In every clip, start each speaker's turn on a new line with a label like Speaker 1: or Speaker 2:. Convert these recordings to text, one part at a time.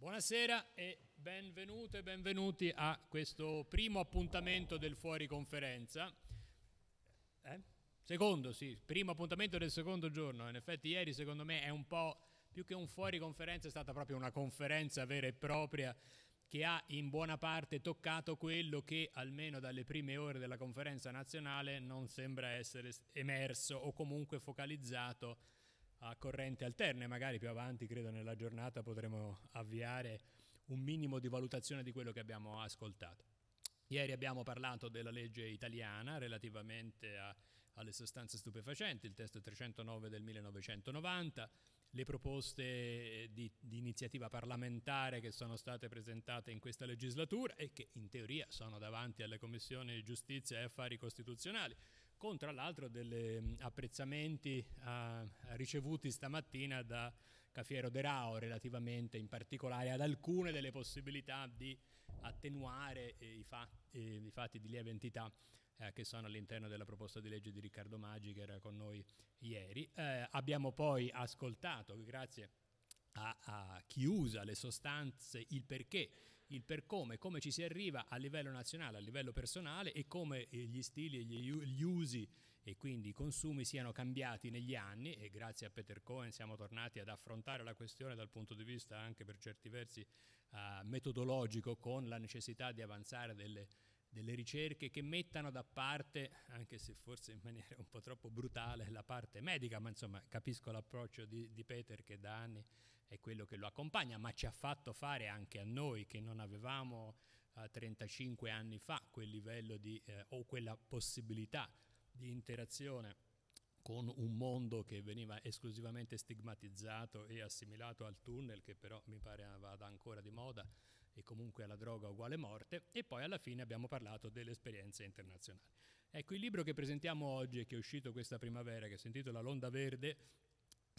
Speaker 1: Buonasera e benvenute e benvenuti a questo primo appuntamento del Fuori Conferenza. Eh? Secondo, sì, primo appuntamento del secondo giorno. In effetti ieri secondo me è un po' più che un fuori conferenza, è stata proprio una conferenza vera e propria che ha in buona parte toccato quello che almeno dalle prime ore della conferenza nazionale non sembra essere emerso o comunque focalizzato a corrente alterne, magari più avanti, credo nella giornata potremo avviare un minimo di valutazione di quello che abbiamo ascoltato. Ieri abbiamo parlato della legge italiana relativamente a, alle sostanze stupefacenti, il testo 309 del 1990, le proposte eh, di, di, iniziativa parlamentare che sono state presentate in questa legislatura e che in teoria sono davanti alle commissioni giustizia e affari costituzionali con tra l'altro degli mm, apprezzamenti eh, ricevuti stamattina da Cafiero De Rao relativamente in particolare ad alcune delle possibilità di attenuare eh, i, fa eh, i, fatti di lieve entità eh, che sono all'interno della proposta di legge di Riccardo Maggi che era con noi ieri. Eh, abbiamo poi ascoltato, grazie a, a, chi usa le sostanze il perché, il per come, come ci si arriva a livello nazionale, a livello personale e come eh, gli stili, e gli usi e quindi i consumi siano cambiati negli anni e grazie a Peter Cohen siamo tornati ad affrontare la questione dal punto di vista anche per certi versi uh, metodologico con la necessità di avanzare delle, delle ricerche che mettano da parte, anche se forse in maniera un po' troppo brutale, la parte medica, ma insomma capisco l'approccio di, di Peter che da anni è quello che lo accompagna, ma ci ha fatto fare anche a noi che non avevamo eh, 35 anni fa quel livello di, eh, o quella possibilità di interazione con un mondo che veniva esclusivamente stigmatizzato e assimilato al tunnel, che però mi pare vada ancora di moda, e comunque alla droga uguale morte, e poi alla fine abbiamo parlato delle esperienze internazionali. Ecco, il libro che presentiamo oggi, che è uscito questa primavera, che si intitola L'onda verde,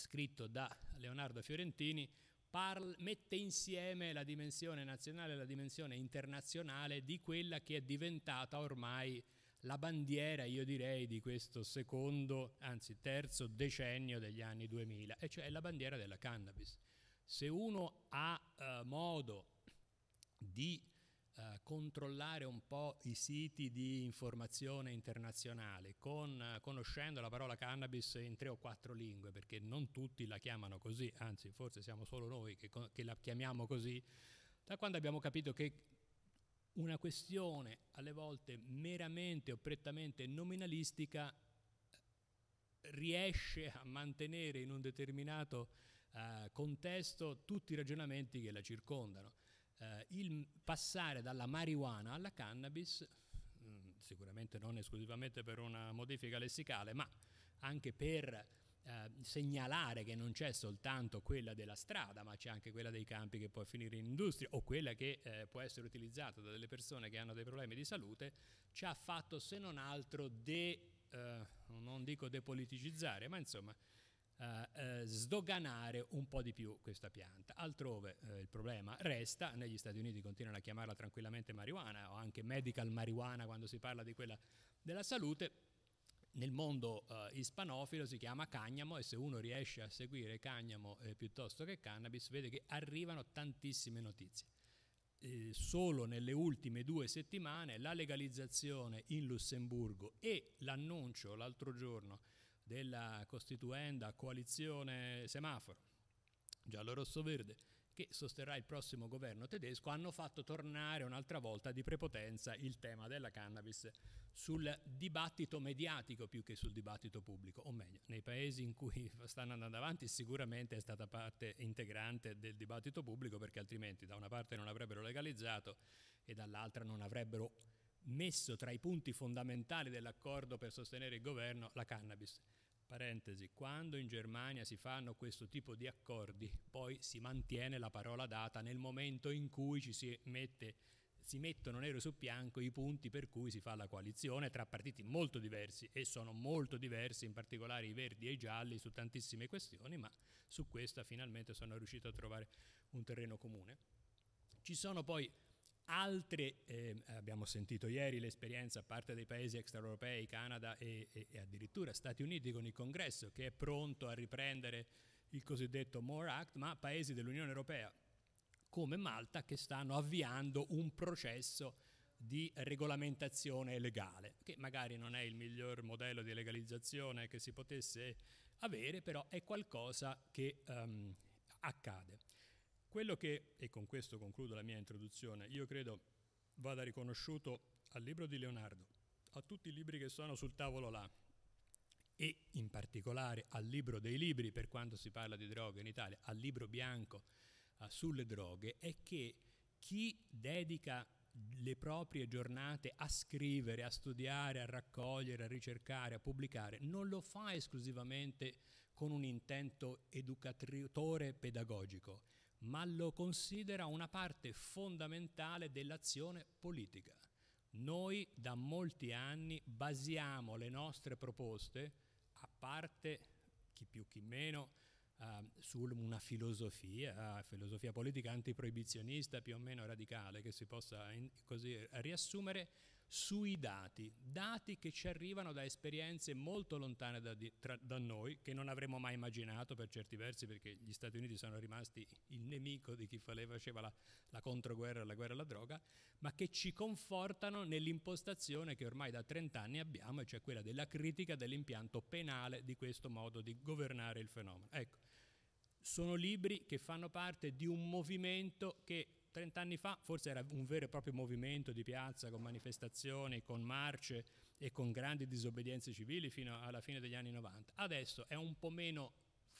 Speaker 1: scritto da Leonardo Fiorentini, parla, mette insieme la dimensione nazionale e la dimensione internazionale di quella che è diventata ormai la bandiera, io direi, di questo secondo, anzi terzo decennio degli anni 2000, e cioè la bandiera della cannabis. Se uno ha eh, modo di controllare un po' i siti di informazione internazionale, con, conoscendo la parola cannabis in tre o quattro lingue, perché non tutti la chiamano così, anzi forse siamo solo noi che, che la chiamiamo così, da quando abbiamo capito che una questione alle volte meramente o prettamente nominalistica riesce a mantenere in un determinato eh, contesto tutti i ragionamenti che la circondano eh, il passare dalla marijuana alla cannabis, mm, sicuramente non esclusivamente per una modifica lessicale, ma anche per eh, segnalare che non c'è soltanto quella della strada, ma c'è anche quella dei campi che può finire in industria o quella che eh, può essere utilizzata da delle persone che hanno dei problemi di salute, ci ha fatto se non altro de, eh, non dico depoliticizzare, ma insomma eh, eh, sdoganare un po' di più questa pianta. Altrove eh, il problema resta, negli Stati Uniti continuano a chiamarla tranquillamente marijuana o anche medical marijuana quando si parla di quella della salute, nel mondo eh, ispanofilo si chiama cagnamo e se uno riesce a seguire cagnamo eh, piuttosto che cannabis vede che arrivano tantissime notizie. Eh, solo nelle ultime due settimane la legalizzazione in Lussemburgo e l'annuncio l'altro giorno della costituenda coalizione semaforo, giallo-rosso-verde, che sosterrà il prossimo governo tedesco, hanno fatto tornare un'altra volta di prepotenza il tema della cannabis sul dibattito mediatico più che sul dibattito pubblico, o meglio, nei paesi in cui stanno andando avanti sicuramente è stata parte integrante del dibattito pubblico perché altrimenti da una parte non avrebbero legalizzato e dall'altra non avrebbero messo tra i punti fondamentali dell'accordo per sostenere il governo la cannabis. Parentesi, quando in Germania si fanno questo tipo di accordi, poi si mantiene la parola data nel momento in cui ci si, mette, si mettono nero su bianco i punti per cui si fa la coalizione tra partiti molto diversi e sono molto diversi, in particolare i verdi e i gialli, su tantissime questioni, ma su questa finalmente sono riuscito a trovare un terreno comune. Ci sono poi Altre, eh, abbiamo sentito ieri l'esperienza a parte dei paesi extraeuropei, Canada e, e, e addirittura Stati Uniti con il congresso che è pronto a riprendere il cosiddetto MORE Act, ma paesi dell'Unione Europea come Malta che stanno avviando un processo di regolamentazione legale, che magari non è il miglior modello di legalizzazione che si potesse avere, però è qualcosa che um, accade. Quello che, e con questo concludo la mia introduzione, io credo vada riconosciuto al libro di Leonardo, a tutti i libri che sono sul tavolo là e in particolare al libro dei libri per quando si parla di droghe in Italia, al libro bianco uh, sulle droghe, è che chi dedica le proprie giornate a scrivere, a studiare, a raccogliere, a ricercare, a pubblicare, non lo fa esclusivamente con un intento educatore pedagogico, ma lo considera una parte fondamentale dell'azione politica. Noi da molti anni basiamo le nostre proposte, a parte chi più chi meno, eh, su una filosofia, eh, filosofia politica antiproibizionista più o meno radicale che si possa in, così riassumere, sui dati, dati che ci arrivano da esperienze molto lontane da, di, tra, da, noi, che non avremmo mai immaginato per certi versi, perché gli Stati Uniti sono rimasti il nemico di chi faceva la, la controguerra, la guerra alla droga, ma che ci confortano nell'impostazione che ormai da 30 anni abbiamo, e cioè quella della critica dell'impianto penale di questo modo di governare il fenomeno. Ecco, sono libri che fanno parte di un movimento che 30 anni fa forse era un vero e proprio movimento di piazza con manifestazioni, con marce e con grandi disobbedienze civili fino alla fine degli anni 90. Adesso è un po' meno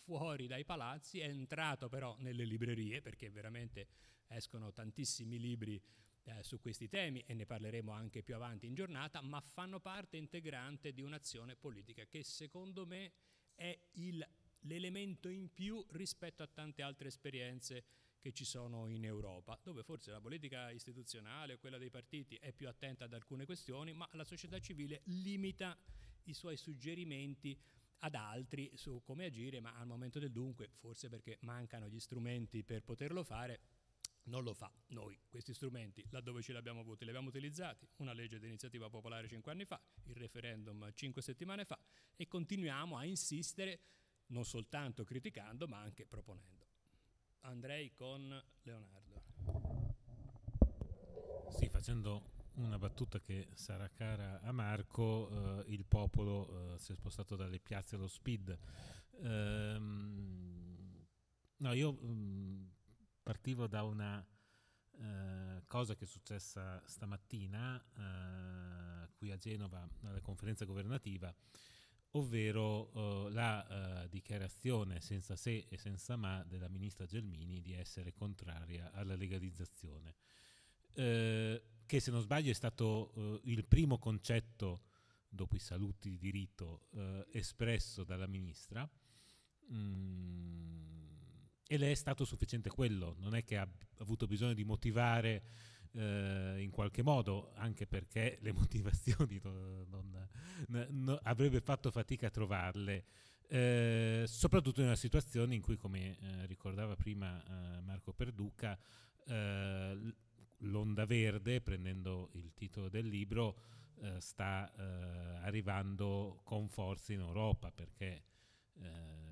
Speaker 1: fuori dai palazzi, è entrato però nelle librerie perché veramente escono tantissimi libri eh, su questi temi e ne parleremo anche più avanti in giornata, ma fanno parte integrante di un'azione politica che secondo me è il, l'elemento in più rispetto a tante altre esperienze che ci sono in Europa, dove forse la politica istituzionale o quella dei partiti è più attenta ad alcune questioni, ma la società civile limita i suoi suggerimenti ad altri su come agire, ma al momento del dunque, forse perché mancano gli strumenti per poterlo fare, non lo fa. Noi questi strumenti, laddove ce li abbiamo avuti, li abbiamo utilizzati, una legge d'iniziativa popolare cinque anni fa, il referendum cinque settimane fa, e continuiamo a insistere non soltanto criticando, ma anche proponendo andrei con Leonardo.
Speaker 2: Sì, facendo una battuta che sarà cara a Marco, eh, il popolo eh, si è spostato dalle piazze allo speed. Ehm, no, io mh, mm, partivo da una eh, cosa che è successa stamattina eh, qui a Genova alla conferenza governativa ovvero eh, la eh, dichiarazione senza se e senza ma della ministra Gelmini di essere contraria alla legalizzazione, eh, che se non sbaglio è stato eh, il primo concetto, dopo i saluti di diritto, eh, espresso dalla ministra. Mm, e le è stato sufficiente quello, non è che ha avuto bisogno di motivare eh, in qualche modo, anche perché le motivazioni non, non, non, avrebbe fatto fatica a trovarle, eh, soprattutto in una situazione in cui, come eh, ricordava prima eh, Marco Perduca, eh, l'onda verde, prendendo il titolo del libro, eh, sta arrivando con forza in Europa perché... Eh,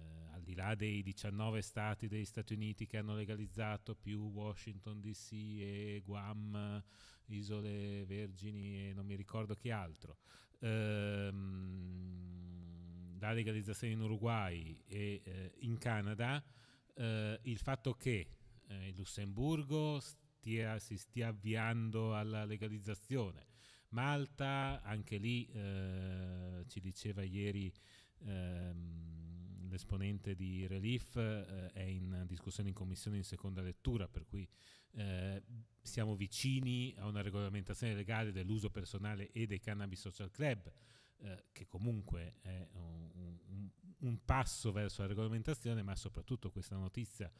Speaker 2: di là dei 19 stati degli Stati Uniti che hanno legalizzato più Washington DC e Guam, Isole Vergini e non mi ricordo chi altro, ehm, la legalizzazione in Uruguay e eh, in Canada, eh, il fatto che eh, il Lussemburgo stia, si stia avviando alla legalizzazione, Malta, anche lì eh, ci diceva ieri ehm, l'esponente di Relief eh, è in discussione in commissione in seconda lettura, per cui eh, siamo vicini a una regolamentazione legale dell'uso personale e dei cannabis social club, eh, che comunque è un, un, un, passo verso la regolamentazione, ma soprattutto questa notizia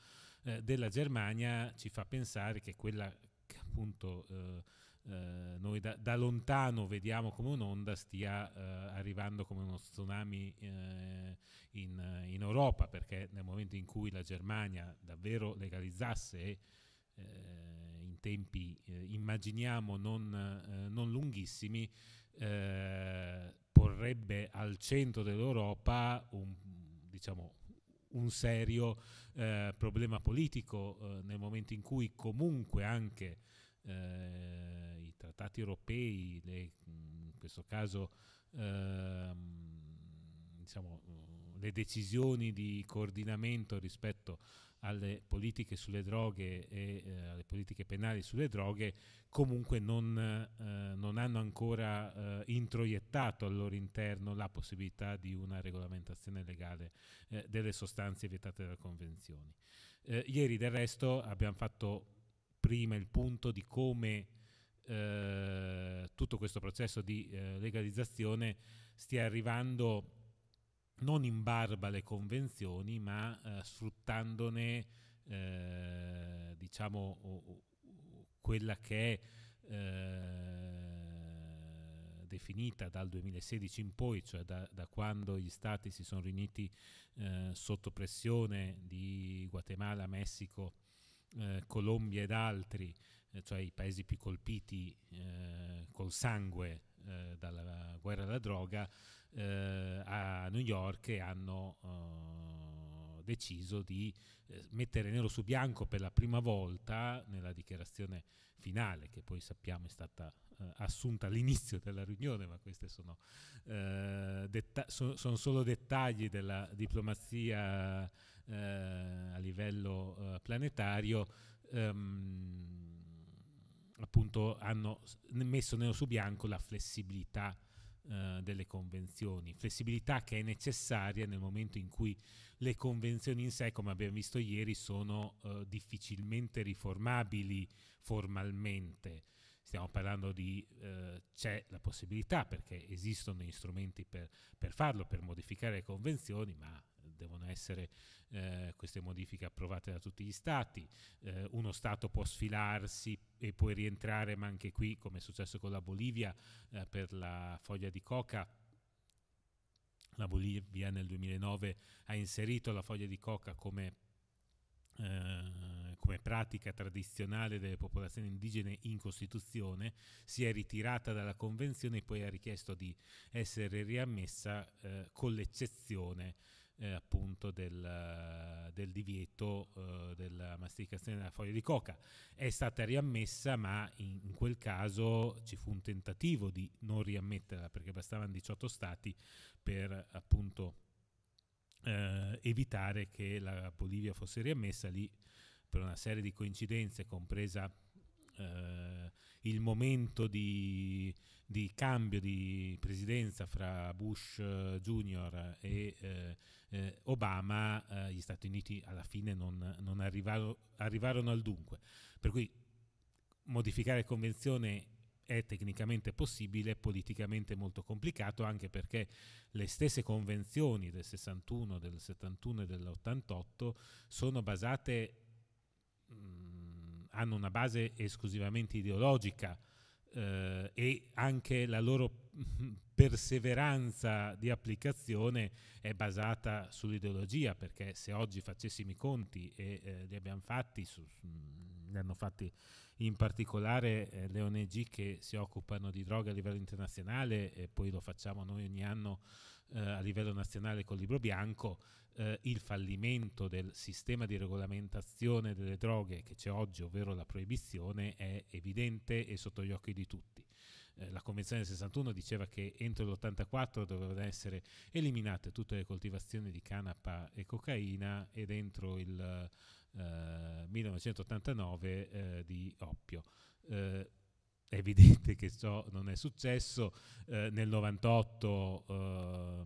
Speaker 2: eh, della Germania ci fa pensare che quella che appunto eh, eh, noi da, da, lontano vediamo come un'onda stia eh, arrivando come uno tsunami eh, in, in, Europa, perché nel momento in cui la Germania davvero legalizzasse eh, in tempi eh, immaginiamo non, eh, non lunghissimi, porrebbe al centro dell'Europa un, diciamo, un serio problema politico nel momento in cui comunque anche eh, i trattati europei, le, in questo caso ehm, diciamo, eh, diciamo, le decisioni di coordinamento rispetto alle politiche sulle droghe e eh, alle politiche penali sulle droghe comunque non, eh, non hanno ancora eh, introiettato al loro interno la possibilità di una regolamentazione legale eh, delle sostanze vietate dalle convenzioni. Eh, ieri del resto abbiamo fatto prima il punto di come eh, tutto questo processo di eh, legalizzazione stia arrivando non in barba alle convenzioni, ma eh, sfruttandone eh, diciamo o, o, quella che è eh, definita dal 2016 in poi, cioè da, da quando gli stati si sono riuniti eh, sotto pressione di Guatemala, Messico eh, Colombia ed altri, eh, cioè i paesi più colpiti eh, col sangue eh, dalla guerra alla droga, a New York hanno deciso di mettere nero su bianco per la prima volta nella dichiarazione finale, che poi sappiamo è stata assunta all'inizio della riunione, ma questi sono, eh, detta- so- sono solo dettagli della diplomazia eh, a livello eh, planetario ehm, appunto hanno messo nero su bianco la flessibilità eh, delle convenzioni, flessibilità che è necessaria nel momento in cui le convenzioni in sé, come abbiamo visto ieri, sono eh, difficilmente riformabili formalmente stiamo parlando di eh, c'è la possibilità perché esistono gli strumenti per, per, farlo, per modificare le convenzioni, ma devono essere eh, queste modifiche approvate da tutti gli stati, eh, uno stato può sfilarsi e poi rientrare, ma anche qui, come è successo con la Bolivia eh, per la foglia di coca, la Bolivia nel 2009 ha inserito la foglia di coca come eh, come pratica tradizionale delle popolazioni indigene in Costituzione, si è ritirata dalla Convenzione e poi ha richiesto di essere riammessa eh, con l'eccezione eh, appunto del, eh, del divieto eh, della masticazione della foglia di coca. È stata riammessa, ma in, in, quel caso ci fu un tentativo di non riammetterla perché bastavano 18 stati per appunto eh, evitare che la Bolivia fosse riammessa lì per una serie di coincidenze, compresa eh, il momento di, di, cambio di presidenza fra Bush eh, Jr. e eh, eh, Obama, eh, gli Stati Uniti alla fine non, non arrivaro, arrivarono al dunque. Per cui modificare convenzione è tecnicamente possibile, politicamente molto complicato, anche perché le stesse convenzioni del 61, del 71 e dell'88 sono basate mh, mm, hanno una base esclusivamente ideologica eh, e anche la loro perseveranza di applicazione è basata sull'ideologia, perché se oggi facessimo i conti e eh, li abbiamo fatti, su, li hanno fatti in particolare eh, le ONG che si occupano di droga a livello internazionale e poi lo facciamo noi ogni anno eh, a livello nazionale col libro bianco, eh, il fallimento del sistema di regolamentazione delle droghe che c'è oggi, ovvero la proibizione, è evidente e sotto gli occhi di tutti. Eh, la Convenzione del 61 diceva che entro l'84 dovevano essere eliminate tutte le coltivazioni di canapa e cocaina ed entro il 1989 eh, eh, di oppio. Eh, è evidente che ciò non è successo. Eh, nel 98 eh,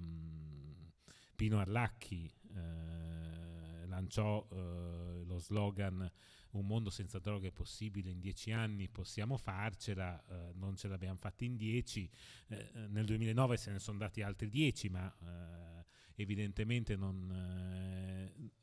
Speaker 2: Pino Arlacchi eh, lanciò eh, lo slogan un mondo senza droghe è possibile in dieci anni, possiamo farcela, eh, non ce l'abbiamo fatta in dieci, eh, eh nel 2009 se ne sono dati altri dieci, ma eh, evidentemente non, eh,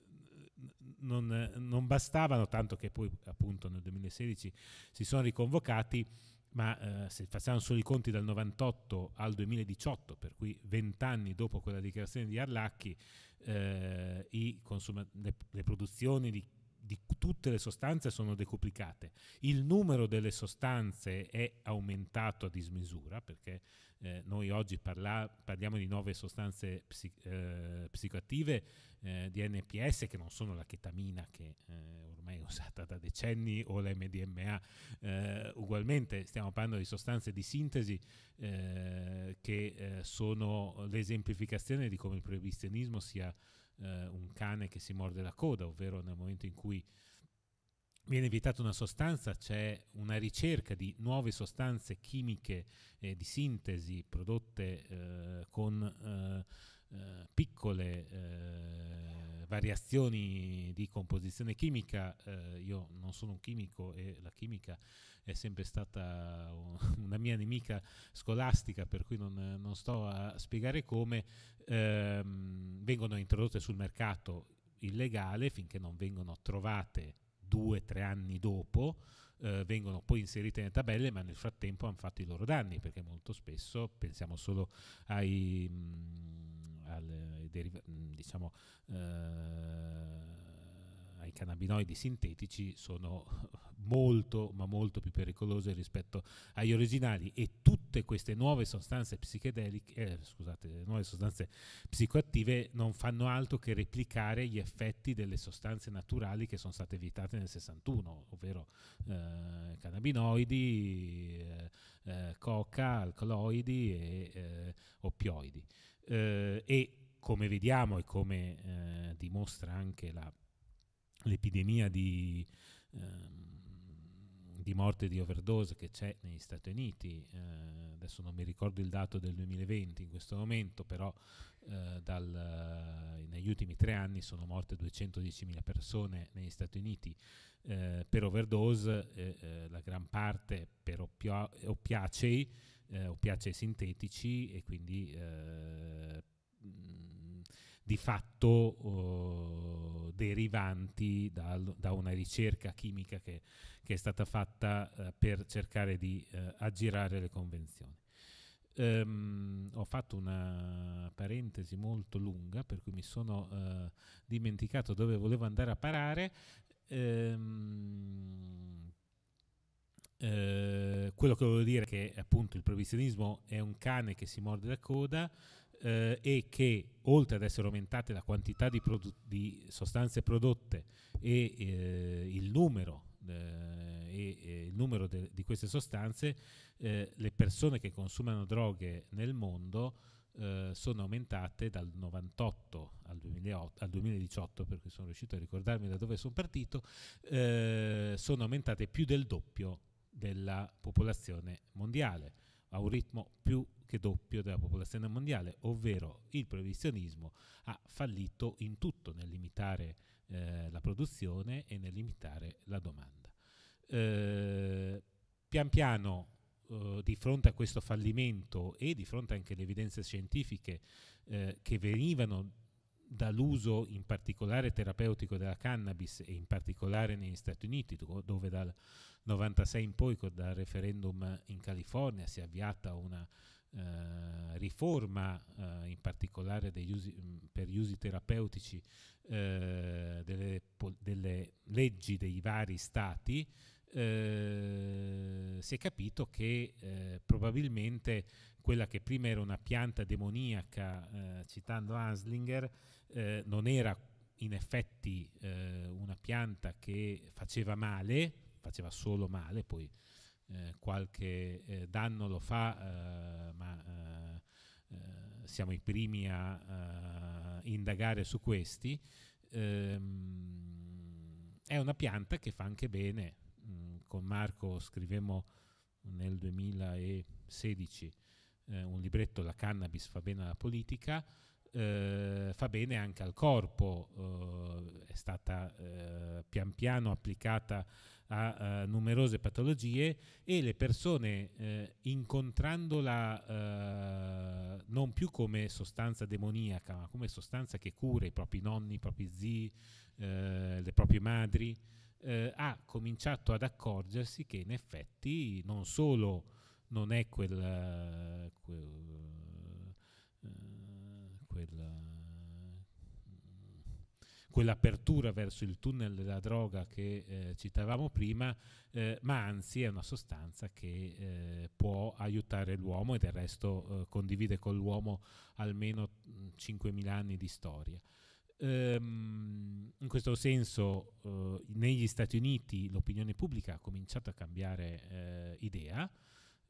Speaker 2: non, non, bastavano, tanto che poi appunto nel 2016 si sono riconvocati, ma eh, se facciamo solo i conti dal 98 al 2018, per cui vent'anni dopo quella dichiarazione di Arlacchi, eh, le, le, produzioni di di tutte le sostanze sono decuplicate. Il numero delle sostanze è aumentato a dismisura, perché eh, noi oggi parla, parliamo di nuove sostanze psi, eh, psicoattive eh, di NPS che non sono la chetamina che eh, ormai è usata da decenni o la MDMA eh, ugualmente, stiamo parlando di sostanze di sintesi eh, che sono l'esemplificazione di come il proibizionismo sia eh, un cane che si morde la coda, ovvero nel momento in cui viene vietata una sostanza, c'è una ricerca di nuove sostanze chimiche eh, di sintesi prodotte eh, con eh, eh, piccole eh, variazioni di composizione chimica. Eh, io non sono un chimico e la chimica è sempre stata una mia nemica scolastica, per cui non, non sto a spiegare come ehm, vengono introdotte sul mercato illegale finché non vengono trovate due o tre anni dopo. Uh, vengono poi inserite nelle tabelle, ma nel frattempo hanno fatto i loro danni, perché molto spesso pensiamo solo ai mh, mm, al, mm, diciamo, eh, ai cannabinoidi sintetici sono molto ma molto più pericolose rispetto agli originali e tutte queste nuove sostanze psichedeliche, eh, scusate, nuove sostanze psicoattive non fanno altro che replicare gli effetti delle sostanze naturali che sono state vietate nel 61, ovvero eh, cannabinoidi, eh, eh, coca, alcaloidi e eh, oppioidi eh, e come vediamo e come eh, dimostra anche la, l'epidemia di, ehm, di, morte di overdose che c'è negli Stati Uniti, eh, adesso non mi ricordo il dato del 2020 in questo momento, però eh, dal, eh, negli ultimi tre anni sono morte 210.000 persone negli Stati Uniti eh, per overdose, la gran parte per oppia- oppiacei eh, ai sintetici e quindi eh, mm, di fatto oh, derivanti dal, da una ricerca chimica che, che è stata fatta eh, per cercare di eh, aggirare le convenzioni. Um, ho fatto una parentesi molto lunga per cui mi sono eh, dimenticato dove volevo andare a parare. Um, eh, quello che volevo dire è che appunto il proibizionismo è un cane che si morde la coda eh, e che oltre ad essere aumentate la quantità di, produ- di sostanze prodotte e eh, il numero, eh, e, il numero de- di queste sostanze, eh, le persone che consumano droghe nel mondo sono aumentate dal 98 al, 2008, al 2018, perché sono riuscito a ricordarmi da dove sono partito, sono aumentate più del doppio della popolazione mondiale, a un ritmo più che doppio della popolazione mondiale, ovvero il previsionismo ha fallito in tutto nel limitare eh, la produzione e nel limitare la domanda. Eh, pian piano eh, di fronte a questo fallimento e di fronte anche alle evidenze scientifiche eh, che venivano dall'uso in particolare terapeutico della cannabis e in particolare negli Stati Uniti, dove dal 96 in poi, con il referendum in California, si è avviata una eh, riforma eh, in particolare usi, mm, per gli usi terapeutici eh, delle, delle, leggi dei vari stati, eh, si è capito che eh, probabilmente quella che prima era una pianta demoniaca, eh, citando Anslinger, eh, non era in effetti eh, una pianta che faceva male, faceva solo male, poi eh, qualche eh, danno lo fa, eh, ma siamo i primi a indagare su questi. Ehm, è una pianta che fa anche bene. Mm, con Marco scrivemmo nel 2016 un libretto La cannabis fa bene alla politica eh, fa bene anche al corpo, eh, è stata eh, pian piano applicata a, a, numerose patologie e le persone eh, incontrandola eh, non più come sostanza demoniaca, ma come sostanza che cura i propri nonni, i propri zii, eh, le proprie madri, ha cominciato ad accorgersi che in effetti non solo non è quel, quel quel, eh, quell'apertura verso il tunnel della droga che eh, citavamo prima, eh, ma anzi è una sostanza che eh, può aiutare l'uomo e del resto eh, condivide con l'uomo almeno 5.000 anni di storia. Ehm, in questo senso eh, negli Stati Uniti l'opinione pubblica ha cominciato a cambiare idea.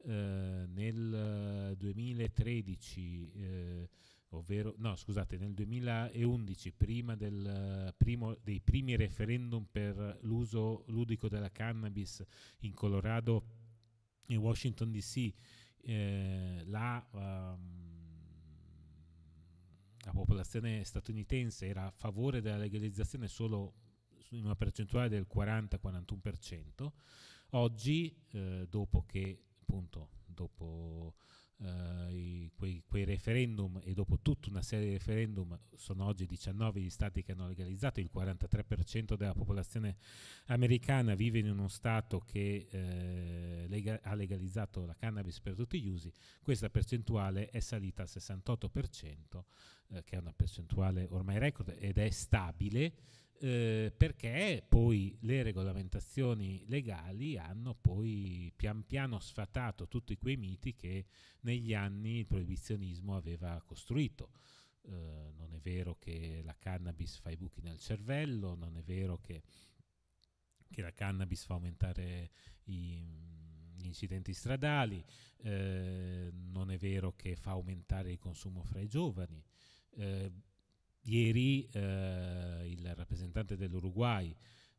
Speaker 2: nel 2013 ovvero no scusate nel 2011 prima del, primo, dei primi referendum per l'uso ludico della cannabis in Colorado e Washington DC eh, la, um, la popolazione statunitense era a favore della legalizzazione solo in una percentuale del 40-41%, oggi eh, dopo che appunto dopo eh, i, quei, quei, referendum e dopo tutta una serie di referendum sono oggi 19 gli stati che hanno legalizzato, il 43% della popolazione americana vive in uno stato che eh, lega- ha legalizzato la cannabis per tutti gli usi, questa percentuale è salita al 68%, eh, che è una percentuale ormai record ed è stabile eh, perché poi le regolamentazioni legali hanno poi pian piano sfatato tutti quei miti che negli anni il proibizionismo aveva costruito. Eh, non è vero che la cannabis fa i buchi nel cervello, non è vero che, che la cannabis fa aumentare i gli incidenti stradali, eh, non è vero che fa aumentare il consumo fra i giovani. Eh, Ieri eh, il rappresentante dell'Uruguay,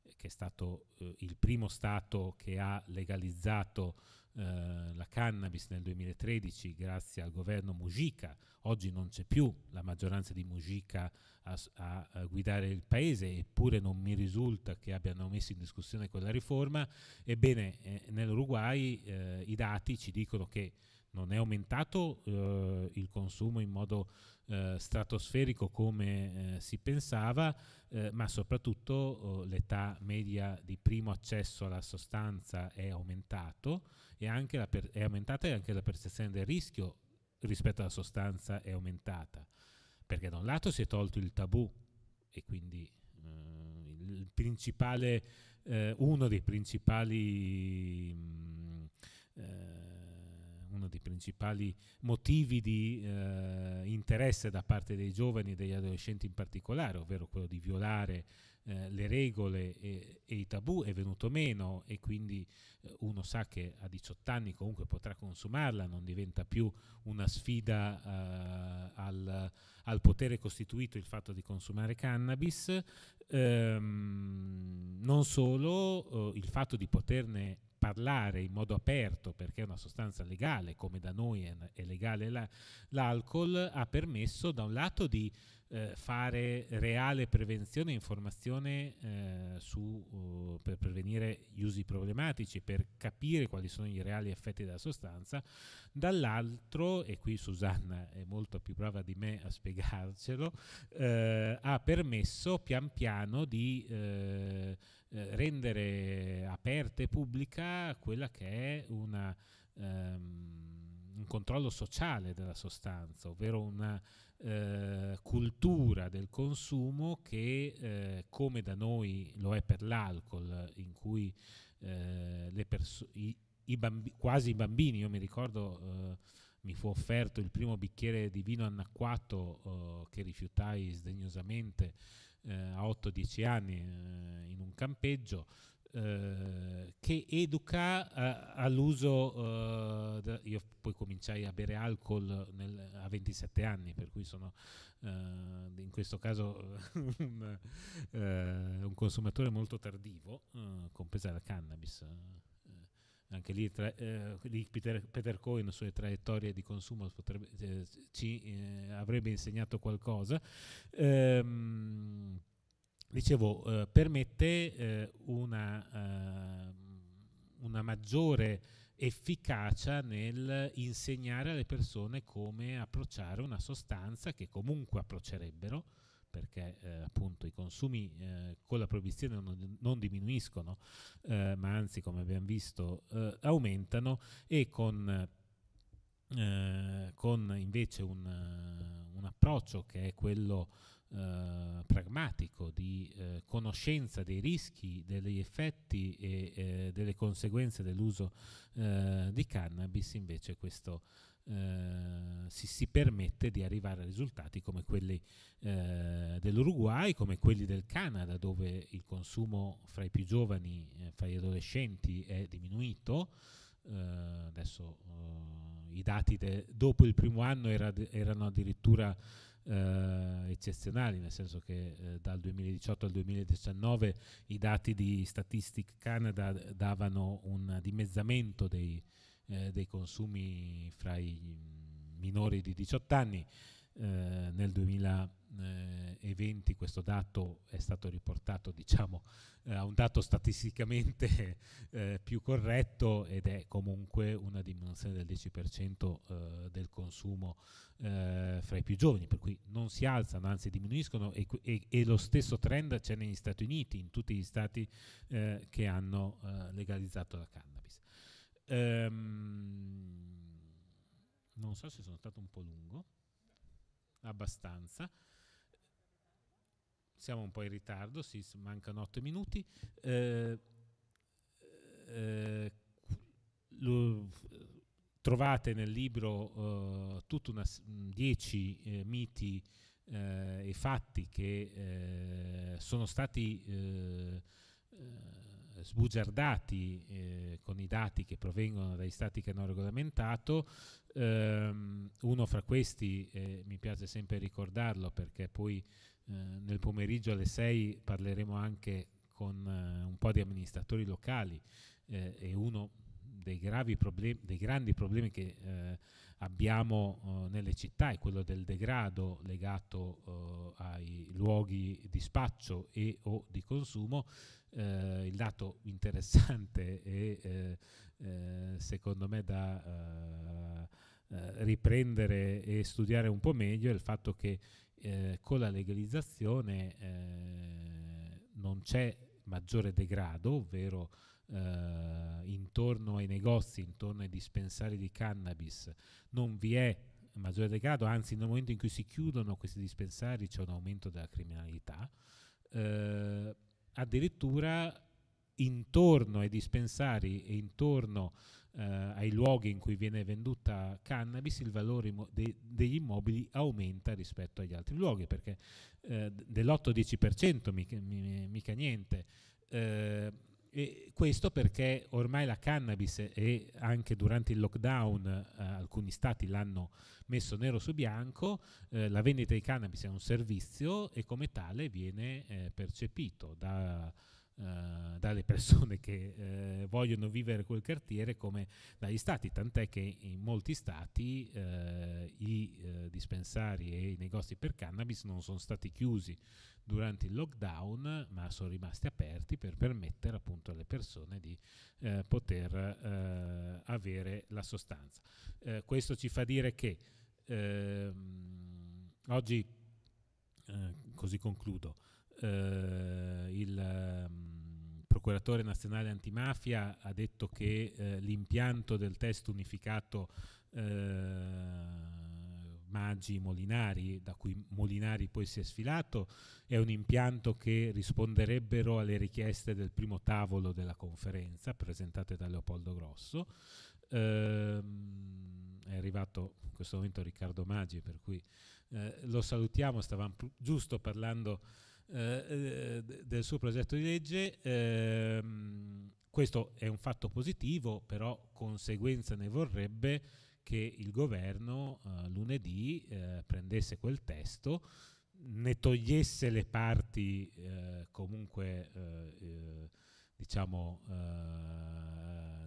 Speaker 2: eh, che è stato eh, il primo Stato che ha legalizzato eh, la cannabis nel 2013 grazie al governo Mujica, oggi non c'è più la maggioranza di Mujica a, a, a, guidare il paese, eppure non mi risulta che abbiano messo in discussione quella riforma, ebbene eh, nell'Uruguay eh, i dati ci dicono che non è aumentato eh, il consumo in modo eh, stratosferico come eh, si pensava, eh, ma soprattutto oh, l'età media di primo accesso alla sostanza è, aumentato e anche per- è aumentata e anche la percezione del rischio rispetto alla sostanza è aumentata, perché da un lato si è tolto il tabù e quindi eh, il principale, eh, uno dei principali... Mh, mm, uno dei principali motivi di eh, interesse da parte dei giovani e degli adolescenti in particolare, ovvero quello di violare eh, le regole e, e, i tabù, è venuto meno e quindi eh, uno sa che a 18 anni comunque potrà consumarla, non diventa più una sfida eh, al, al, potere costituito il fatto di consumare cannabis. Ehm, non solo eh, il fatto di poterne parlare in modo aperto perché è una sostanza legale, come da noi è, è legale l'alcol, ha permesso da un lato di eh, fare reale prevenzione e informazione eh, su, uh, per prevenire gli usi problematici, per capire quali sono i reali effetti della sostanza, dall'altro, e qui Susanna è molto più brava di me a spiegarcelo, eh, ha permesso pian piano di eh, eh, rendere aperta e pubblica quella che è una... Um, un controllo sociale della sostanza, ovvero una eh, cultura del consumo che eh, come da noi lo è per l'alcol in cui eh, i, i bambi quasi i bambini io mi ricordo eh, mi fu offerto il primo bicchiere di vino anacquato eh, che rifiutai sdegnosamente a 8-10 anni in un campeggio eh, che educa eh, all'uso, eh, io poi cominciai a bere alcol nel, a 27 anni, per cui sono in questo caso un, un, consumatore molto tardivo, compresa la cannabis anche lì, tra, eh, lì Peter, Peter, Cohen sulle traiettorie di consumo potrebbe, eh, ci eh, avrebbe insegnato qualcosa ehm, dicevo, eh, permette eh, una, eh, una, maggiore efficacia nel insegnare alle persone come approcciare una sostanza che comunque approccerebbero, perché eh, appunto i consumi eh, con la proibizione non, non diminuiscono, eh, ma anzi, come abbiamo visto, aumentano e con con invece un, un, approccio che è quello eh, pragmatico di eh, conoscenza dei rischi, degli effetti e eh, delle conseguenze dell'uso eh, di cannabis, invece questo eh, si, si, permette di arrivare a risultati come quelli dell'Uruguay, come quelli del Canada, dove il consumo fra i più giovani, fra gli adolescenti è diminuito. adesso i dati de- dopo il primo anno era, erano addirittura eh, eccezionali, nel senso che eh, dal 2018 al 2019 i dati di Statistic Canada davano un dimezzamento dei, eh, dei consumi fra i mm, minori di 18 anni. Eh, nel 2020 questo dato è stato riportato diciamo, eh, a un dato statisticamente eh, più corretto ed è comunque una diminuzione del 10% eh, del consumo fra i più giovani, per cui non si alzano, anzi diminuiscono e, e, e lo stesso trend c'è negli Stati Uniti, in tutti gli stati che hanno legalizzato la cannabis. Um, non so se sono stato un po' lungo abbastanza. Siamo un po' in ritardo, sì, mancano otto minuti. Eh, eh, lo, trovate nel libro eh, tutta una 10 eh, miti eh, e fatti che eh, sono stati sbugiardati eh, con i dati che provengono dai stati che hanno regolamentato. Um, uno fra questi, eh, mi piace sempre ricordarlo perché poi eh, nel pomeriggio alle 6 parleremo anche con eh, un po' di amministratori locali eh, e uno dei, gravi problemi, dei grandi problemi che eh, abbiamo eh, nelle città è quello del degrado legato eh, ai luoghi di spaccio e o di consumo. Eh, il dato interessante e eh, secondo me da riprendere e studiare un po' meglio è il fatto che con la legalizzazione non c'è maggiore degrado, ovvero eh, intorno ai negozi, intorno ai dispensari di cannabis non vi è maggiore degrado, anzi nel momento in cui si chiudono questi dispensari c'è un aumento della criminalità, eh, addirittura intorno ai dispensari e intorno eh, ai luoghi in cui viene venduta cannabis il valore de degli immobili aumenta rispetto agli altri luoghi perché eh, dell'8-10% mica, mica, niente eh, e questo perché ormai la cannabis e anche durante il lockdown eh, alcuni stati l'hanno messo nero su bianco, eh, la vendita di cannabis è un servizio e come tale viene eh, percepito da, eh, dalle persone che eh, vogliono vivere quel quartiere come dagli stati, tant'è che in molti stati eh, i eh, dispensari e i negozi per cannabis non sono stati chiusi durante il lockdown, ma sono rimasti aperti per permettere appunto alle persone di eh, poter avere la sostanza. questo ci fa dire che ehm, oggi, così concludo, eh, il ehm, procuratore nazionale antimafia ha detto che eh, l'impianto del testo unificato eh, Maggi Molinari, da cui Molinari poi si è sfilato, è un impianto che risponderebbero alle richieste del primo tavolo della conferenza presentate da Leopoldo Grosso. Ehm, è arrivato in questo momento Riccardo Maggi, per cui eh, lo salutiamo, stavamo giusto parlando eh, eh, del suo progetto di legge. Ehm, questo è un fatto positivo, però conseguenza ne vorrebbe che il governo eh, lunedì eh, prendesse quel testo, ne togliesse le parti eh, comunque diciamo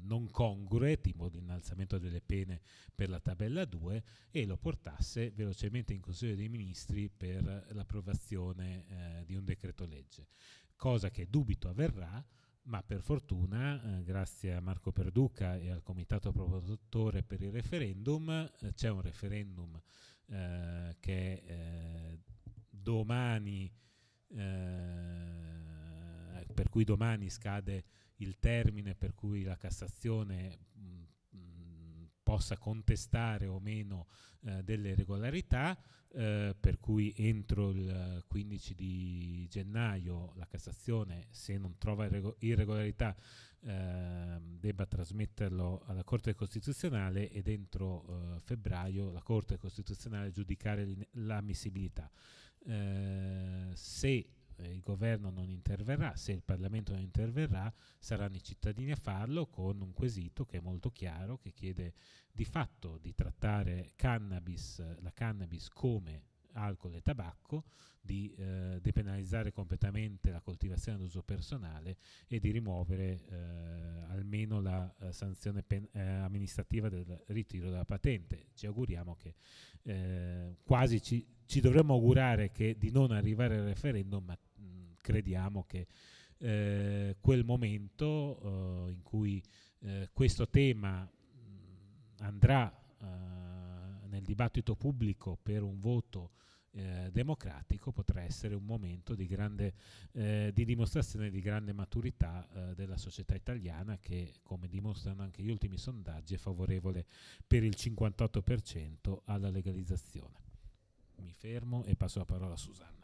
Speaker 2: non congrue, tipo l'innalzamento delle pene per la tabella 2, e lo portasse velocemente in Consiglio dei Ministri per l'approvazione eh, di un decreto legge, cosa che dubito avverrà, ma per fortuna, eh, grazie a Marco Perduca e al comitato promotore per il referendum, eh, c'è un referendum eh, che eh, domani, eh, per cui domani scade il termine per cui la Cassazione mh, mh, possa contestare o meno eh, delle irregolarità, eh, per cui entro il 15 di gennaio la Cassazione, se non trova irregolarità, ehm, debba trasmetterlo alla Corte Costituzionale e entro eh, febbraio la Corte Costituzionale giudicare l'ammissibilità. Eh, se eh, il governo non interverrà, se il Parlamento non interverrà saranno i cittadini a farlo con un quesito che è molto chiaro, che chiede di fatto di trattare cannabis, la cannabis come alcol e tabacco, di eh, depenalizzare completamente la coltivazione ad uso personale e di rimuovere eh, almeno la eh, sanzione eh, amministrativa del ritiro della patente. Ci auguriamo che eh, quasi ci, ci dovremmo augurare che di non arrivare al referendum, ma crediamo che eh, quel momento eh, in cui eh, questo tema mm, andrà eh, nel dibattito pubblico per un voto eh, democratico potrà essere un momento di, grande, eh, di dimostrazione di grande maturità della società italiana che, come dimostrano anche gli ultimi sondaggi, è favorevole per il 58% alla legalizzazione. Mi fermo e passo la parola a Susanna.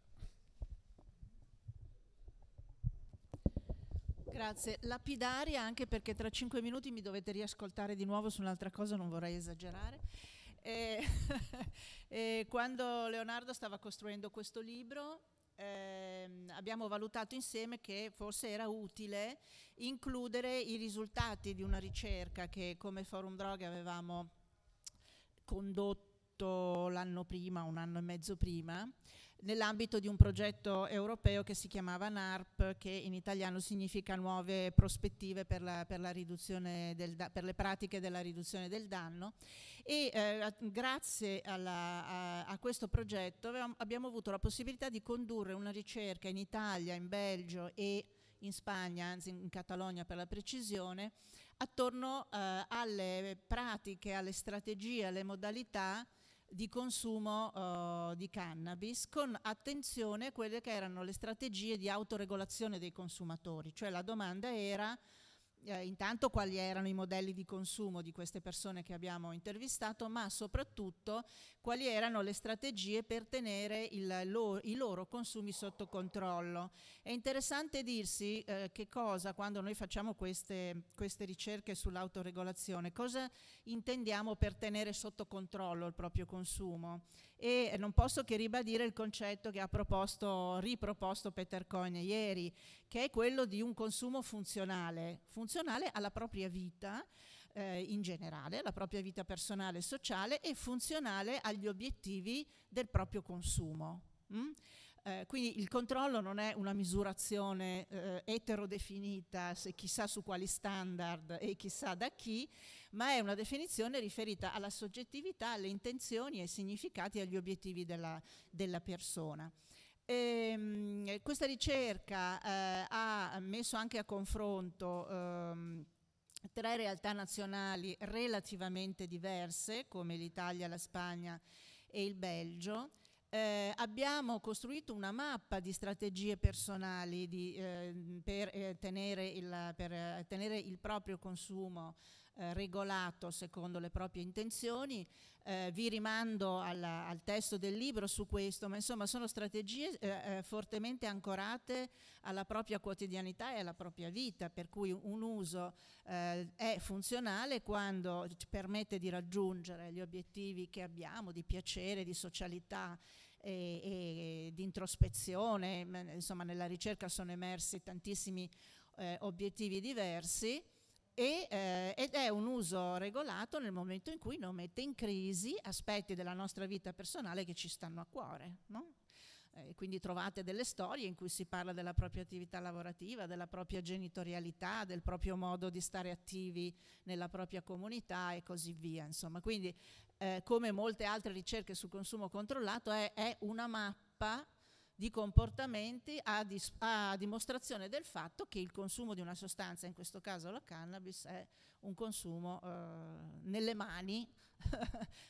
Speaker 3: Grazie. Lapidaria anche perché tra cinque minuti mi dovete riascoltare di nuovo su un'altra cosa, non vorrei esagerare. E, e quando Leonardo stava costruendo questo libro eh, abbiamo valutato insieme che forse era utile includere i risultati di una ricerca che come Forum Droghe avevamo condotto l'anno prima, un anno e mezzo prima, nell'ambito di un progetto europeo che si chiamava NARP, che in italiano significa nuove prospettive per, la, per, la per le pratiche della riduzione del danno. E eh, grazie alla, a, a, questo progetto abbiamo avuto la possibilità di condurre una ricerca in Italia, in Belgio e in Spagna, anzi in Catalogna per la precisione, attorno eh, alle pratiche, alle strategie, alle modalità di consumo eh, di cannabis con attenzione a quelle che erano le strategie di autoregolazione dei consumatori, cioè la domanda era eh, intanto quali erano i modelli di consumo di queste persone che abbiamo intervistato, ma soprattutto quali erano le strategie per tenere il, lo, i loro consumi sotto controllo. È interessante dirsi eh, che cosa, quando noi facciamo queste, queste ricerche sull'autoregolazione, cosa intendiamo per tenere sotto controllo il proprio consumo. E non posso che ribadire il concetto che ha proposto, riproposto Peter Cohen ieri, che è quello di un consumo funzionale, funzionale alla propria vita eh, in generale, alla propria vita personale e sociale e funzionale agli obiettivi del proprio consumo. Mm? Eh, quindi il controllo non è una misurazione eh, eterodefinita, se chissà su quali standard e chissà da chi, ma è una definizione riferita alla soggettività, alle intenzioni, ai significati e agli obiettivi della, della persona. E, ehm, questa ricerca eh, ha messo anche a confronto ehm, tre realtà nazionali relativamente diverse, come l'Italia, la Spagna e il Belgio. Eh, abbiamo costruito una mappa di strategie personali di, eh, per, eh, tenere il, per eh, tenere il proprio consumo eh, regolato secondo le proprie intenzioni. Eh, vi rimando alla, al testo del libro su questo, ma insomma sono strategie eh, eh, fortemente ancorate alla propria quotidianità e alla propria vita, per cui un uso eh, è funzionale quando ci permette di raggiungere gli obiettivi che abbiamo, di piacere, di socialità e, e di introspezione, insomma nella ricerca sono emersi tantissimi eh, obiettivi diversi e, eh, ed è un uso regolato nel momento in cui non mette in crisi aspetti della nostra vita personale che ci stanno a cuore. No? Eh, quindi trovate delle storie in cui si parla della propria attività lavorativa, della propria genitorialità, del proprio modo di stare attivi nella propria comunità e così via. Insomma. Quindi, eh, come molte altre ricerche sul consumo controllato, è, è una mappa di comportamenti a, dis- a, dimostrazione del fatto che il consumo di una sostanza, in questo caso la cannabis, è un consumo eh, nelle mani,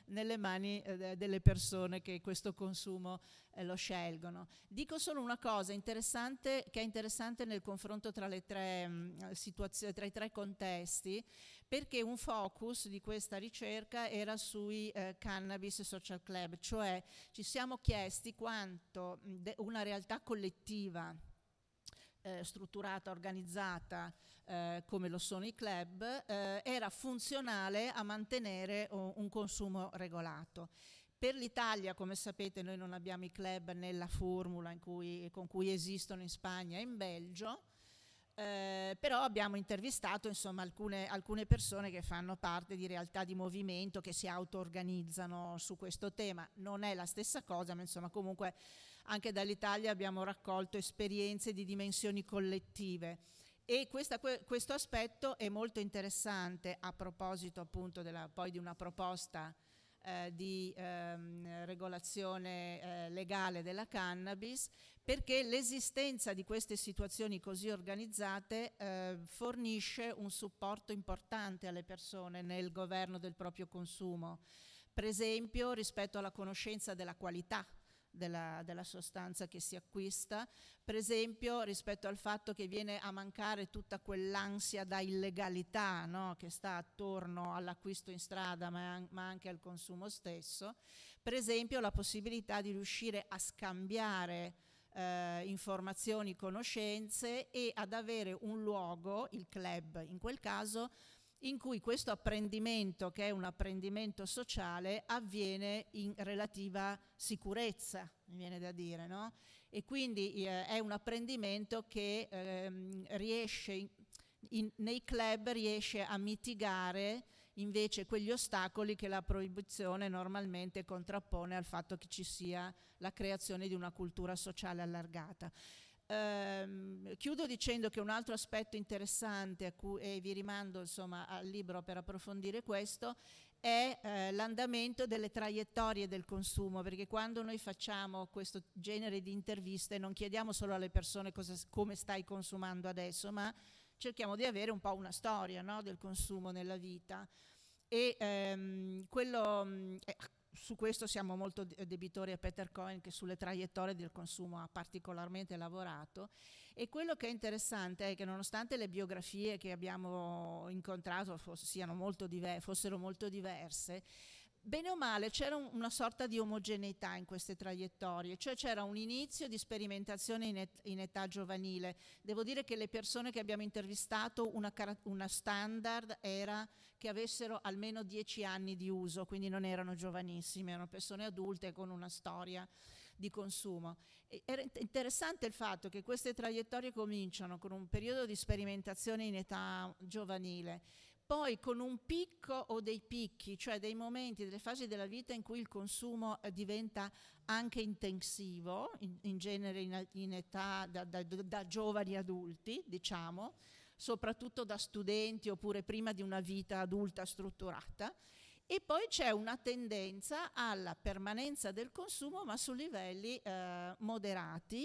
Speaker 3: nelle mani eh, delle persone che questo consumo eh, lo scelgono. Dico solo una cosa interessante, che è interessante nel confronto tra, tre, mh, mm, situazio- tra i tre contesti, perché un focus di questa ricerca era sui eh, cannabis social club, cioè ci siamo chiesti quanto una realtà collettiva eh, strutturata, organizzata eh, come lo sono i club, eh, era funzionale a mantenere oh, un consumo regolato. Per l'Italia, come sapete, noi non abbiamo i club nella formula cui, con cui esistono in Spagna e in Belgio, eh, però abbiamo intervistato insomma, alcune, alcune, persone che fanno parte di realtà di movimento, che si auto-organizzano su questo tema. Non è la stessa cosa, ma insomma comunque anche dall'Italia abbiamo raccolto esperienze di dimensioni collettive. E questa, questo aspetto è molto interessante a proposito appunto della, poi di una proposta eh, di ehm, regolazione eh, legale della cannabis, perché l'esistenza di queste situazioni così organizzate eh, fornisce un supporto importante alle persone nel governo del proprio consumo. Per esempio rispetto alla conoscenza della qualità della, della, sostanza che si acquista, per esempio rispetto al fatto che viene a mancare tutta quell'ansia da illegalità no? che sta attorno all'acquisto in strada ma, ma anche al consumo stesso, per esempio la possibilità di riuscire a scambiare eh, informazioni, conoscenze e ad avere un luogo, il club in quel caso, in cui questo apprendimento, che è un apprendimento sociale, avviene in relativa sicurezza, mi viene da dire, no? E quindi eh, è un apprendimento che ehm, riesce, in, in, nei club riesce a mitigare invece quegli ostacoli che la proibizione normalmente contrappone al fatto che ci sia la creazione di una cultura sociale allargata. Ehm, chiudo dicendo che un altro aspetto interessante, a cui, e vi rimando insomma, al libro per approfondire questo, è eh, l'andamento delle traiettorie del consumo, perché quando noi facciamo questo genere di interviste non chiediamo solo alle persone cosa, come stai consumando adesso, ma cerchiamo di avere un po' una storia no, del consumo nella vita. E ehm, quello, mm, eh, su questo siamo molto debitori a Peter Cohen che sulle traiettorie del consumo ha particolarmente lavorato e quello che è interessante è che nonostante le biografie che abbiamo incontrato fossero molto diverse, Bene o male c'era una sorta di omogeneità in queste traiettorie, cioè c'era un inizio di sperimentazione in, et, in, età giovanile. Devo dire che le persone che abbiamo intervistato, una, una standard era che avessero almeno 10 anni di uso, quindi non erano giovanissime, erano persone adulte con una storia di consumo. E era interessante il fatto che queste traiettorie cominciano con un periodo di sperimentazione in età giovanile poi con un picco o dei picchi, cioè dei momenti, delle fasi della vita in cui il consumo eh, diventa anche intensivo, in, in genere in, in età da, da, da giovani adulti, diciamo, soprattutto da studenti oppure prima di una vita adulta strutturata. E poi c'è una tendenza alla permanenza del consumo ma su livelli eh, moderati,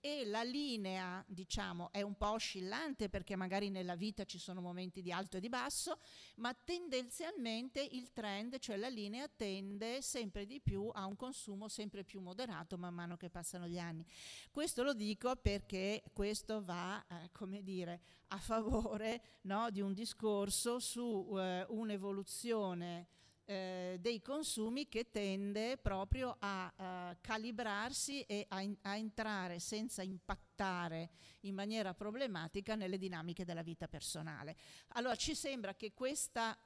Speaker 3: e la linea diciamo è un po' oscillante perché magari nella vita ci sono momenti di alto e di basso ma tendenzialmente il trend cioè la linea tende sempre di più a un consumo sempre più moderato man mano che passano gli anni questo lo dico perché questo va eh, come dire a favore no, di un discorso su eh, un'evoluzione eh, dei consumi che tende proprio a eh, calibrarsi e a, in, a, entrare senza impattare in maniera problematica nelle dinamiche della vita personale. Allora ci sembra che questa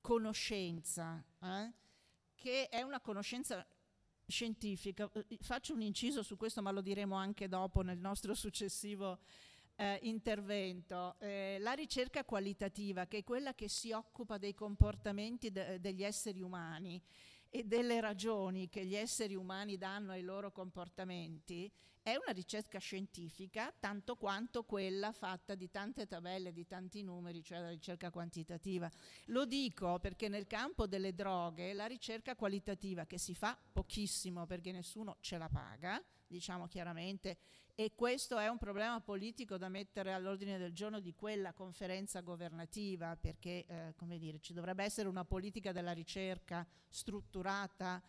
Speaker 3: conoscenza, eh, che è una conoscenza scientifica, eh, faccio un inciso su questo ma lo diremo anche dopo nel nostro successivo eh, intervento, eh, la ricerca qualitativa, che è quella che si occupa dei comportamenti de degli esseri umani e delle ragioni che gli esseri umani danno ai loro comportamenti, è una ricerca scientifica tanto quanto quella fatta di tante tabelle, di tanti numeri, cioè la ricerca quantitativa. Lo dico perché nel campo delle droghe la ricerca qualitativa, che si fa pochissimo perché nessuno ce la paga, diciamo chiaramente e questo è un problema politico da mettere all'ordine del giorno di quella conferenza governativa perché eh, come dire, ci dovrebbe essere una politica della ricerca strutturata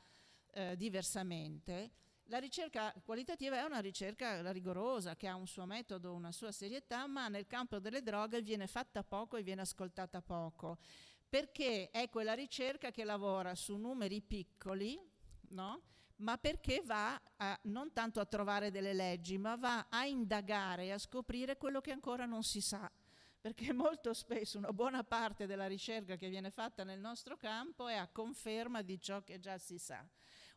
Speaker 3: eh, diversamente. La ricerca qualitativa è una ricerca rigorosa che ha un suo metodo, una sua serietà, ma nel campo delle droghe viene fatta poco e viene ascoltata poco, perché è quella ricerca che lavora su numeri piccoli, no? ma perché va a, non tanto a trovare delle leggi, ma va a indagare, e a scoprire quello che ancora non si sa. Perché molto spesso una buona parte della ricerca che viene fatta nel nostro campo è a conferma di ciò che già si sa.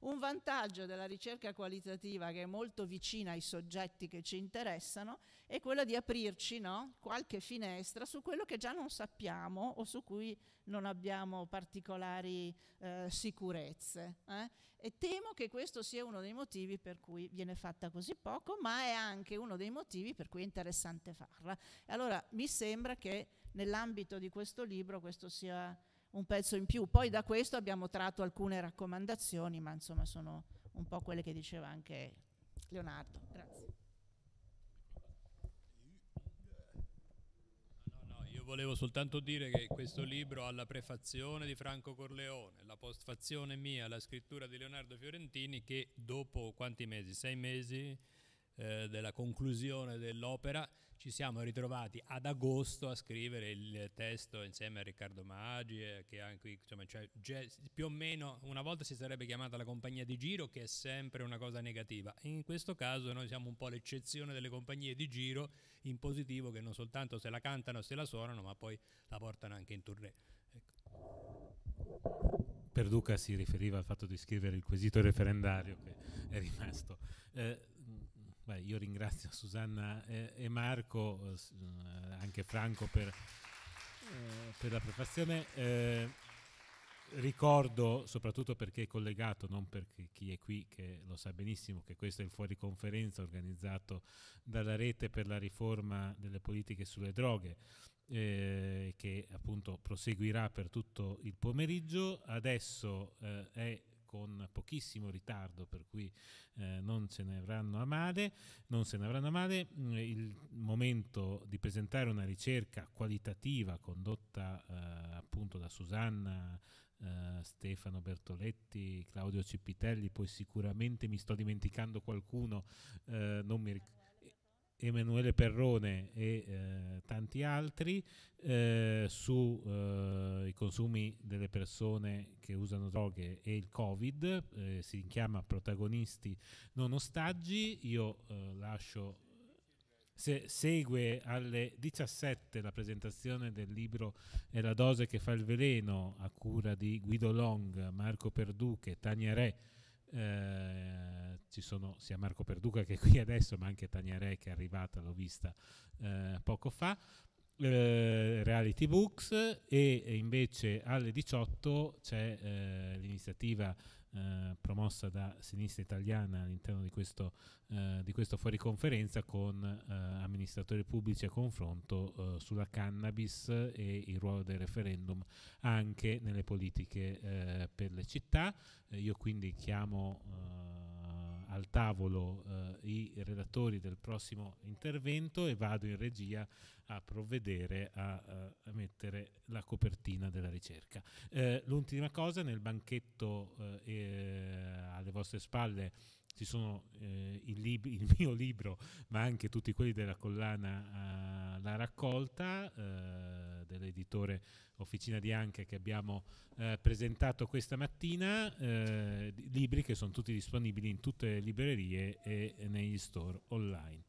Speaker 3: Un vantaggio della ricerca qualitativa che è molto vicina ai soggetti che ci interessano è quello di aprirci no? qualche finestra su quello che già non sappiamo o su cui non abbiamo particolari eh, sicurezze. Eh? E temo che questo sia uno dei motivi per cui viene fatta così poco, ma è anche uno dei motivi per cui è interessante farla. allora mi sembra che nell'ambito di questo libro questo sia un pezzo in più. Poi da questo abbiamo tratto alcune raccomandazioni, ma insomma sono un po' quelle che diceva anche Leonardo. Grazie.
Speaker 1: volevo soltanto dire che questo libro ha la prefazione di Franco Corleone, la postfazione mia, la scrittura di Leonardo Fiorentini che dopo quanti mesi? Sei mesi eh, della conclusione dell'opera ci siamo ritrovati ad agosto a scrivere il testo insieme a Riccardo Maggi, eh, che anche insomma, cioè, più o meno una volta si sarebbe chiamata la compagnia di giro, che è sempre una cosa negativa. In questo caso noi siamo un po' l'eccezione delle compagnie di giro in positivo che non soltanto se la cantano e se la suonano, ma poi la portano anche in tournée. Ecco.
Speaker 2: Perduca si riferiva al fatto di scrivere il quesito referendario
Speaker 1: che è rimasto. Eh,
Speaker 2: Beh, io ringrazio Susanna e Marco, eh, eh, anche Franco per, eh, per la prefazione. ricordo, soprattutto perché è collegato, non per chi è qui che lo sa benissimo, che questo è il fuori conferenza organizzato dalla rete per la riforma delle politiche sulle droghe, eh, che appunto proseguirà per tutto il pomeriggio. Adesso eh, è con pochissimo ritardo, per cui eh, non se ne avranno a male, non se ne avranno a male. Mm, il momento di presentare una ricerca qualitativa condotta eh, appunto da Susanna Uh, Stefano Bertoletti, Claudio Cipitelli, poi sicuramente mi sto dimenticando qualcuno, uh, non mi ricordo. Emanuele Perrone e eh, tanti altri eh, sui eh, consumi delle persone che usano droghe e il Covid, eh, si chiama Protagonisti non ostaggi, io eh, lascio se segue alle 17 la presentazione del libro E la dose che fa il veleno a cura di Guido Long, Marco Perduche, Tania Re eh, ci sono sia Marco Perduca che è qui adesso, ma anche Tania Re che è arrivata, l'ho vista eh, poco fa. Eh, Reality Books e invece alle 18 c'è eh, l'iniziativa eh, promossa da Sinistra Italiana all'interno di questo, eh, di questo fuori conferenza con eh, amministratori pubblici a confronto eh, sulla cannabis e il ruolo del referendum anche nelle politiche eh, per le città. io quindi chiamo al tavolo eh, i redattori del prossimo intervento e vado in regia a provvedere a, eh, a mettere la copertina della ricerca. Eh, l'ultima cosa, nel banchetto alle vostre spalle ci sono eh, il, il, mio libro, ma anche tutti quelli della collana eh, La raccolta. Eh, dell'editore Officina di Anche che abbiamo eh, presentato questa mattina, eh, libri che sono tutti disponibili in tutte le librerie e negli
Speaker 3: store online.